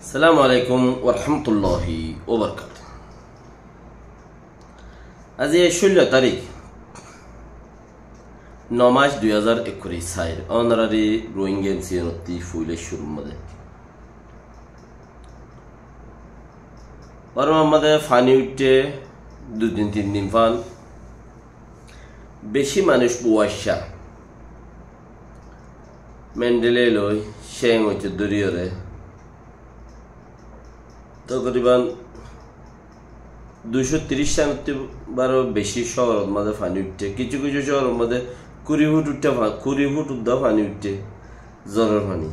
Selamun Aleyküm ve Rahmetullahi ve Berekatuhu. আজকে ষোলো তারিখ ন মাস দুই হাজার একুশ সাইড অনারারি রোয়িং এনসিয়নতি ফুলের শুরু মধ্যে পর আমাদের ফানি উঠে দুদিন তিন দিন ফান বেশি মানুষ কুয়াশা মেন্ডেলে লই শেং হচ্ছে দরিয়রে তকরিবান দুইশো তিরিশ সানতিবারও বেশি শহর মাঝে ফানি উঠছে কিছু কিছু শহর মাঝে কুড়ি ফুট উঠতে কুড়ি ফুট উদ্ধ ফানি উঠছে জ্বরের ফানি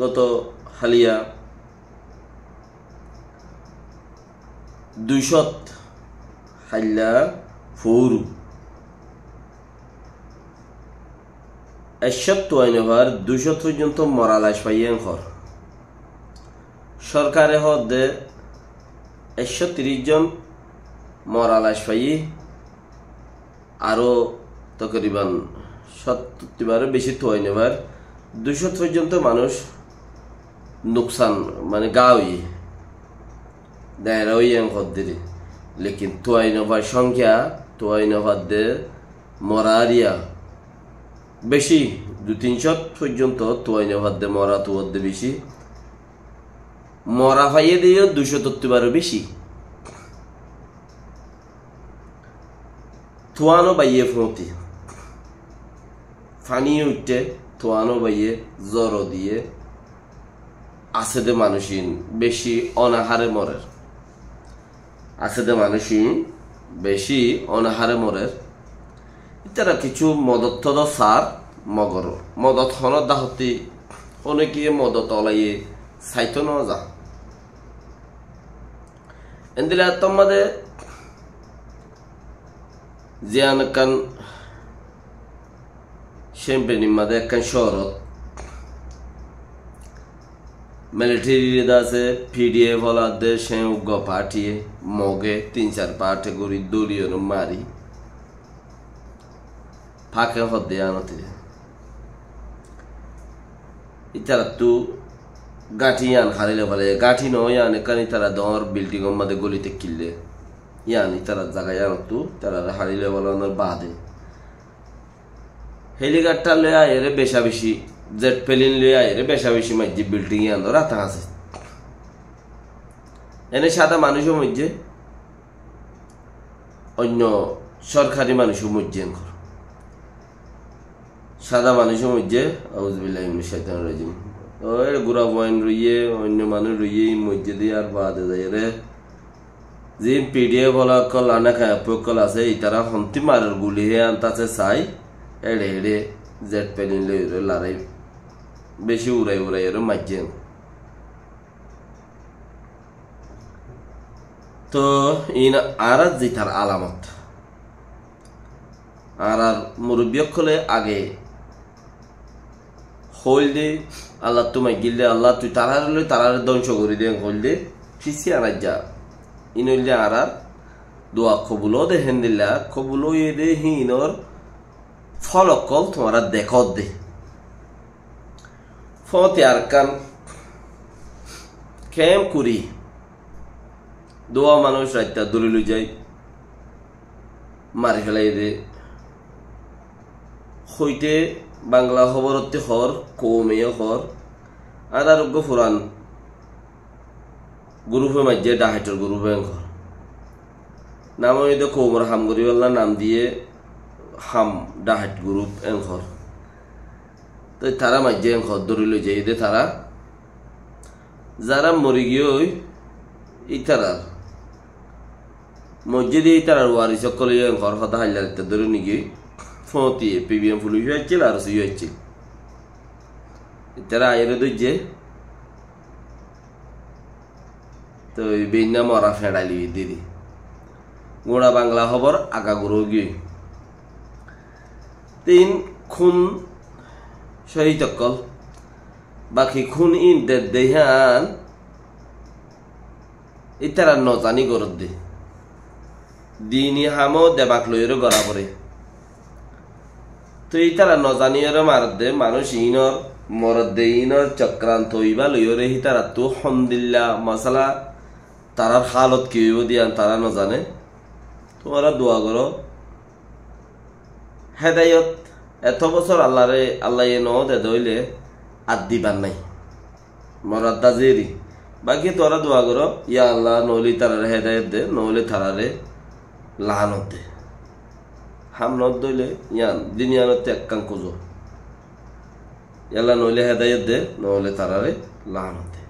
গত হালিয়া দুইশত হাল্লা ফৌরু একশত তোয়াইনভার দুইশত পর্যন্ত মরালাস পাইয়েন ঘর সরকারে হদ্দে একশো তিরিশ জন মরাল আসফাই আরও তকরিবান সত্তরবারও বেশি থই নেবার দুশো পর্যন্ত মানুষ নুকসান মানে গাওই দেয় হদ্দের লেকিন তোয়াই নভার সংখ্যা তোয়াই দে মরারিয়া বেশি দু তিনশো পর্যন্ত তোয়াই দে মরা তুয়ারদের বেশি মরা হয়ে দিয়েও দুশো তত্ত্ববারও বেশি থোয়ানো বাইয়ে ফোঁতি ফানিয়ে উঠতে থোয়ানো বাইয়ে জ্বর দিয়ে দে মানুষিন বেশি অনাহারে মরের দে মানুষিন বেশি অনাহারে মরের ইত্যাদি কিছু মদত্তদ সার মগর মদত দাহতি অনেকে মদত অলাইয়ে সাইতনও যা എന്തിൽ അത്തമ്മത് زيانة كان شمبني ماذا كان شورت মিলিটারি আছে পিডিএ বলাদের সে উগ্র পাঠিয়ে মগে তিন চার পাঠে করি দলীয় মারি ফাঁকে হদ্দে আনতে ইতারা তু gati yan halile bale gati no yani kan itara dor building on made goli te kille yani itara zaga yan tu itara halile bale onar bade helicopter লয়ে আয় রে বেশা বেশি জেট প্লেন লয়ে আয় রে বেশা বেশি মধ্যে বিল্ডিং এ আন্দরা তা আছে এনে সাদা মানুষও মধ্যে অন্য সরকারি মানুষও মধ্যে সাদা মানুষও মধ্যে আউজবিল্লাহ ইমনি শৈতান রাজিম ওই গুড়া পয়েন্ট রুইয়ে অন্য মানুষ রইয়ে মসজিদে আর বাদে যায় রে যে পিডিএ বলা কল আনে খায় কল আছে ইতারা হন্তি মারের গুলি হে আনতাছে চাই এড়ে এড়ে জেট পেলিন লই লারাই বেশি উড়াই উড়াই এর মাইজেন তো ইন আর জিতার আলামত আর আর মুরব্বী কলে আগে হইল দে আল্লাহ তোমায় গিললে আল্লাহ তুই তারার হলে তারার ধ্বংস করে দে হইল দে ফিসি আনার যা ইনইলে আর দোয়া কবুলও দে হেন দিল্লা কবুলও এ দে হিনর ফল অকল তোমারা দেখত দে ফতে আর কান খেম করি দোয়া মানুষ রাত্তা দলিলু যাই মারি ফেলাই দে হইতে বাংলা খবরতে হর কৌমেয় হর আর আরোগ্য ফুরান গুরুভে মাঝে ডাহাইটর গুরুভে ঘর নাম হইতে কৌমর হাম গরিবাল্লা নাম দিয়ে হাম ডাহাট গ্রুপ এংঘর তো তারা মাঝে এংঘর ধরি লই যে দে তারা যারা মরি গিয়ে ইতারার মসজিদে ইতারার চকলে ঘর হতা হাইলার ইত্যাদি ধরে নিগিয়ে footiye pibien fulu yoccil arsu yoccil itara yene dojje তো বিন্যা মরা ফেঁড়ালি দিদি গোড়া বাংলা খবর আগাগুড়ো গিয়ে তিন খুন শহীদকল বাকি খুন ইন দে দেহান ইতারা নজানি গরদ দে দিনই হামো দেবাক লইরে গড়া পরে তো এই তারা নজানিয়র মারদে মানুষ ইনর মরদে ইনর চক্রান্ত হইবা লইয়রে হি তারা তো হমদিল্লা মশালা তারার হালত কি হইব দিয়া তারা নজানে তোমরা দোয়া করো হেদায়ত এত বছর আল্লাহরে আল্লাহ দে ধইলে আর দিবার নাই মরাদ্দা জেরি বাকি তোরা দোয়া করো ইয়া আল্লাহ নলি তারারে হেদায়ত দে নলে তারারে লাহানত দে হাম নদ দইলে ইয়ান দিনিয়ানো ত্যাগ কাং কুজো এলা নইলে হেদায়ত দে নহলে তারারে লানত দে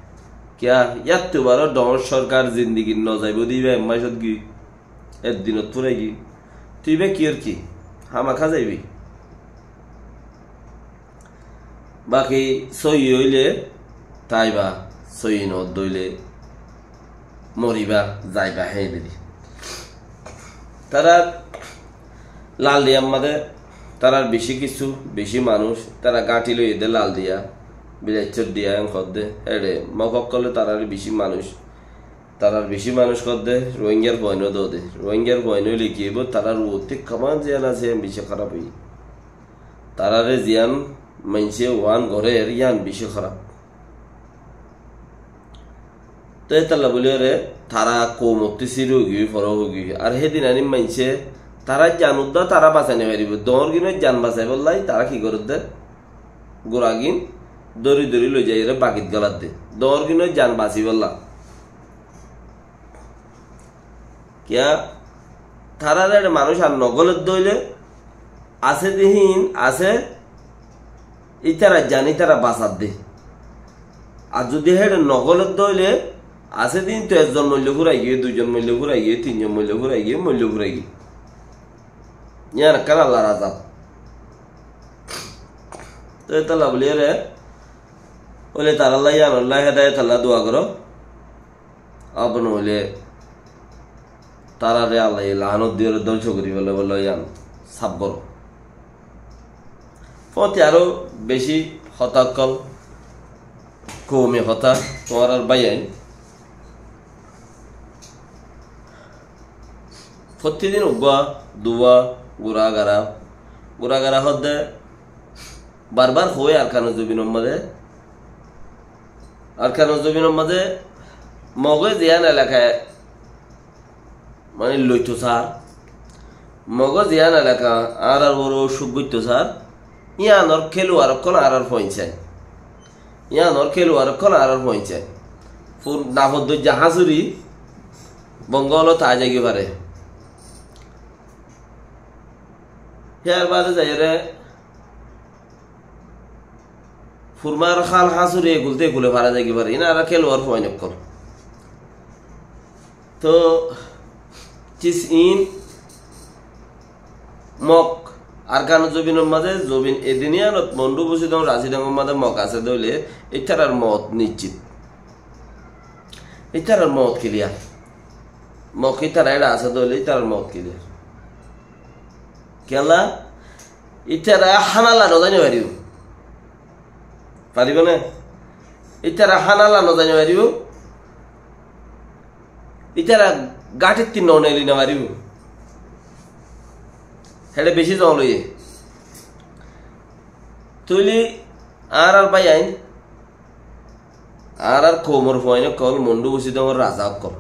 কিয়া ইয়াত বারো ডর সরকার জিন্দিগি ন যাইব দিবে এমাইশত গি দিনত পুরাই গি তুই বে কি খা যাইবি বাকি সহি হইলে তাইবা সহি নদ দইলে মরিবা যাইবা হেই তারা লাল দিয়া আমাদের তারা বেশি কিছু বেশি মানুষ তারা গাঁটি লই দে লাল দিয়া বিলাইচর দিয়া খদ দে এড়ে মকক করলে তারা বেশি মানুষ তারার বেশি মানুষ কর দে রোহিঙ্গার বয়ন দো দে রোহিঙ্গার বয়ন লিখিব তারার অতি কামান জিয়ান আছে বেশি খারাপ হই তারারে জিয়ান মানছে ওয়ান ঘরে ইয়ান বেশি খারাপ তো তালা বলি রে তারা কৌমতি সিরু গিয়ে ফর গিয়ে আর সেদিন আনি মানছে তারা জান জানুদ্দ তারা বাঁচানি পারিব দর গিনে জান বাঁচাই বললাই তারা কি করে গোড়া গিন দড়ি দড়ি লই যাই বাকিত গলাত দে দর গিনে জান বাঁচি বললা কিয়া তারা মানুষ আর নগলের দইলে আছে দিহীন আছে ইতারা জানি তারা বাঁচার দে আর যদি হেঁটে নগলের দইলে আছে দিন তো একজন মূল্য ঘুরাই গিয়ে দুজন মূল্য ঘুরাই গিয়ে তিনজন মূল্য ঘুরাই গিয়ে মূল্য ঘুরাই গিয়ে Yer Allah'ın azap. তো এটা লাভলিয়ে রে ওলে তার আল্লাহ ইয়ান আল্লাহ হেদায়ত আল্লাহ দোয়া করো আপন ওলে তারা রে আল্লাহ লাহানত দিয়ে ধ্বংস করি বলে বলে ইয়ান সাপ করো পথে আরো বেশি হতাকল কমে হতা তোমার আর বাইয়াই প্রতিদিন উগা দুয়া গোড়াগারা গোড়াগারা হদ্দে বারবার হয়ে আর কানজুবিন মাঝে আর কানজুবিন মাঝে মগজ ইয়ান এলাকায় মানে লইতো সার মগজ ইয়ান এলাকা আর আর বড় অসুখ গইতো সার ইয়ানোর খেলু আর আর আর পয়েছেন ইয়ানোর আর আর আর ফুল নাফদ্দ জাহাজুরি বঙ্গল তা জাগি পারে হেয়ার বাজে যাই রে ফুরমার খাল হাসুরে গুলতে গুলে ভাড়া যাই পারে ইনারা খেলোয়াড় হয় নক্ষণ তো চিস ইন মক আর কান জবিনের মাঝে জবিন এদিনিয়ানত মন্ডু বসি দম রাজি ডাঙ্গর মাঝে মক আছে দইলে এটার আর মত নিশ্চিত এটার আর মত ক্লিয়ার মক ইতারা এটা আছে দইলে ইতার মত ক্লিয়ার কেলা ইটারা হানালা নজানি পারিব পারিব না ইটারা হানালা নজানি পারিব ইটারা গাঠির তিন নেলি না পারিব সেটা বেশি জল হইয়ে তুলি আর আর পাই আইন আর আর কোমর ফুয়াইন কল মন্ডু বসি তোমার রাজা কল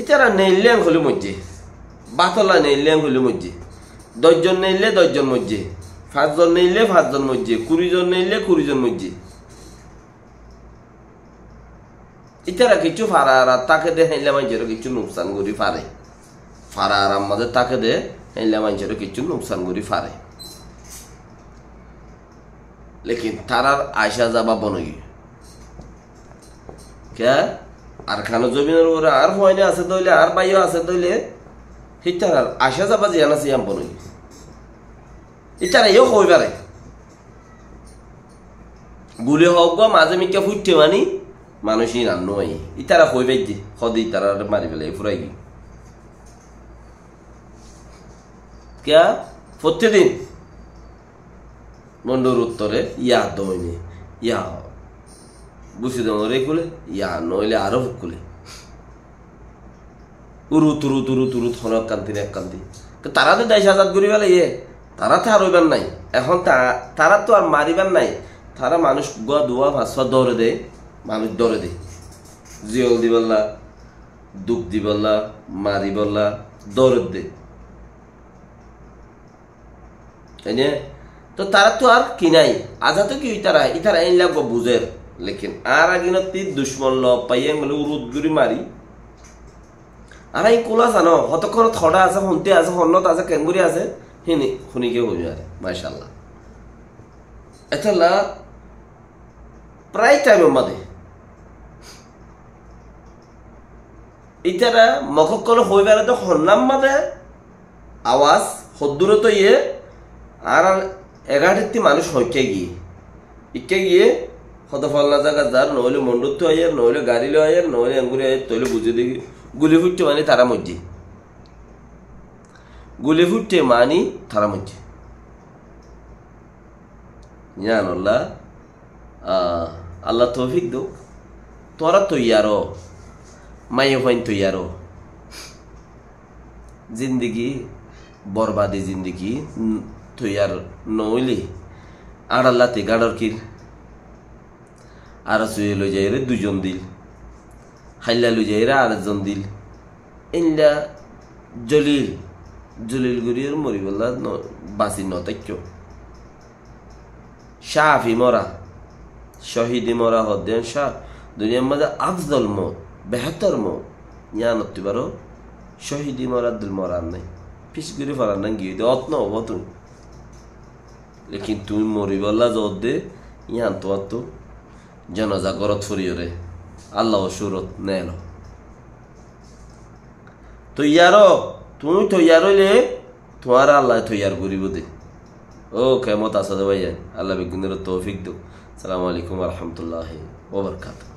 ইতারা নেইলেন হলি মজ্জি বাতলা নেইলেন হলি মজ্জি দশজন নেইলে দশজন মজ্জে পাঁচজন নিলে পাঁচজন মজ্জে কুড়িজন নিলে কুড়িজন মজ্জে ইতারা কিছু ফারা তাকে দে হেলে মানুষের কিছু নুকসান করি ফারা আরাম মাঝে তাকে দে হেলে মানুষের কিছু নুকসান করি পারে লেকিন তারার আয়সা যাবা বনগি কে আর খানো জমিনের উপরে আর হয়নি আছে দইলে আর বাইও আছে দইলে হিতার আশা যাবা জিয়ানা সিয়াম বনুই ইতারা ইয়ে কই পারে বুলে হোক বা মাঝে মিকা ফুটতে মানি মানুষই রান্নো আই ইতারা কই পাই যে সদি তারা মারি পেলে ফুরাই গি কেয়া প্রতিদিন মন্ডর উত্তরে ইয়া দমইনে ইয়া বুঝি দমরে কুলে ইয়া নইলে আরো কুলে উরু তুরু তুরু তুরু থন এক কান্তি এক কান্তি তারা তো দেশ আজাদ করি বেলা ইয়ে তারা তো আর হইবার নাই এখন তারা তো আর মারিবার নাই তারা মানুষ গোয়া দোয়া ভাসা দরে দেয় মানুষ দরে দেয় জিয়ল বললা দুঃখ দিবল্লা বললা দৌড়ে দে তাই তো তারা তো আর কিনাই আজা তো কি ইতারা ইতারা এনলা লাগবো বুঝের লেকিন আর আগিনতি দুশ্মন ল পাইয়ে মানে উরুদ গুড়ি মারি আৰু এই আছে জান হতক্ষণ থডা আছে সন্তি আছে সন্নত আছে কেংগুৰি আছে শুনি শুনিকে শুনো আরে মাৰ্চাল্লা এথেলা প্ৰায় টাইম মাদে ইতারা মখকল হইবারে তো সন্নাম মাদে আওয়াজ হদ্দুরে তো ইয়ে আর এগারটি মানুষ হইকে গিয়ে ইকে গিয়ে হত ফলনা জায়গা যার নইলে তো আয়ার নইলে গাড়ি লয়ার নইলে আঙ্গুরে আয়ার তৈলে বুঝে দিবি গুলি ফুটতে মানে তারা মধ্যে গুলি ফুটতে মানে তারা মধ্যে জানাল্লাহ আল্লাহ তৌফিক দো তোরা তৈয়ারো মাইয়ে ফাইন তৈয়ারো জিন্দিগি বরবাদি জিন্দিগি তৈয়ার নইলি আড়াল্লাতে গাড়রকির আর চুয়ে লই যায় রে দুজন দিল খাইলা লুজে এরা আরেকজন দিল ইনলা জলিল জলিল মরি বললা বাসি নতাক্য শাহি মরা শহীদি মরা হদ্দেন শাহ দুনিয়ার মাঝে আফজল মত বেহতর মত ইয়া হতে পারো শহীদি মরা দুল মরার নাই পিস গুরি ফরার নাই গিয়ে অত্ন অত তুমি লেকিন তুমি মরিবল্লা যদ দে ইয়ান তো অত জনজাগরত ফুরিয়রে আল্লাহ সুরত নেল তৈয়ার তুমি তৈয়ার হইলে তোমার আল্লাহ তৈয়ার করিব দে ও কেমত আসাদ ভাইয়া আল্লাহ বিজ্ঞানের তৌফিক দো সালামু আলাইকুম রহমতুল্লাহ ওবরকাত